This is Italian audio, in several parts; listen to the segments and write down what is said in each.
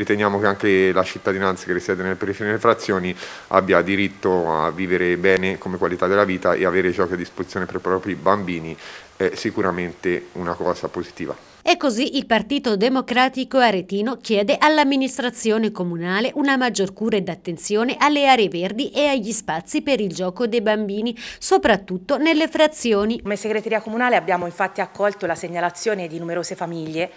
Riteniamo che anche la cittadinanza che risiede nelle periferie delle frazioni abbia diritto a vivere bene come qualità della vita e avere giochi a disposizione per i propri bambini è sicuramente una cosa positiva. E così il Partito Democratico Aretino chiede all'amministrazione comunale una maggior cura ed attenzione alle aree verdi e agli spazi per il gioco dei bambini, soprattutto nelle frazioni. Come segreteria comunale abbiamo infatti accolto la segnalazione di numerose famiglie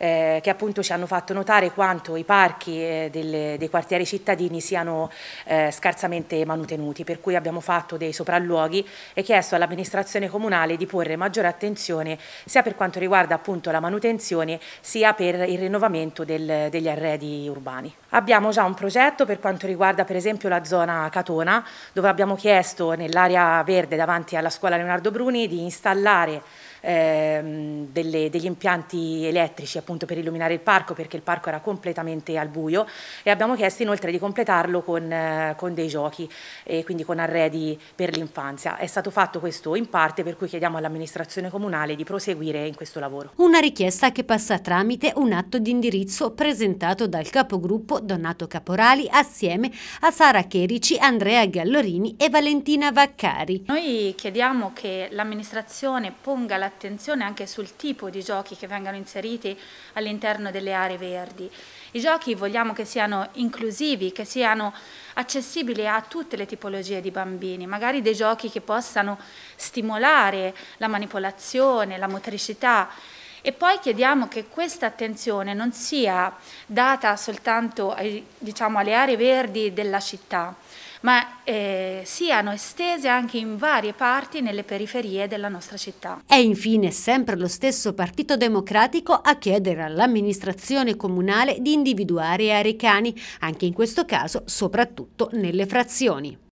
eh, che appunto ci hanno fatto notare quanto i parchi eh, delle, dei quartieri cittadini siano eh, scarsamente manutenuti, per cui abbiamo fatto dei sopralluoghi e chiesto all'amministrazione comunale di porre maggiore attenzione sia per quanto riguarda appunto la manutenzione manutenzione sia per il rinnovamento del, degli arredi urbani. Abbiamo già un progetto per quanto riguarda per esempio la zona Catona dove abbiamo chiesto nell'area verde davanti alla scuola Leonardo Bruni di installare ehm, delle, degli impianti elettrici appunto per illuminare il parco perché il parco era completamente al buio e abbiamo chiesto inoltre di completarlo con, eh, con dei giochi e quindi con arredi per l'infanzia. È stato fatto questo in parte per cui chiediamo all'amministrazione comunale di proseguire in questo lavoro. Una richiesta che passa tramite un atto di indirizzo presentato dal capogruppo Donato Caporali assieme a Sara Cherici, Andrea Gallorini e Valentina Vaccari. Noi chiediamo che l'amministrazione ponga la l'attenzione anche sul tipo di giochi che vengano inseriti all'interno delle aree verdi. I giochi vogliamo che siano inclusivi, che siano accessibili a tutte le tipologie di bambini, magari dei giochi che possano stimolare la manipolazione, la motricità, e poi chiediamo che questa attenzione non sia data soltanto diciamo, alle aree verdi della città, ma eh, siano estese anche in varie parti nelle periferie della nostra città. È infine sempre lo stesso Partito Democratico a chiedere all'amministrazione comunale di individuare aree cani, anche in questo caso soprattutto nelle frazioni.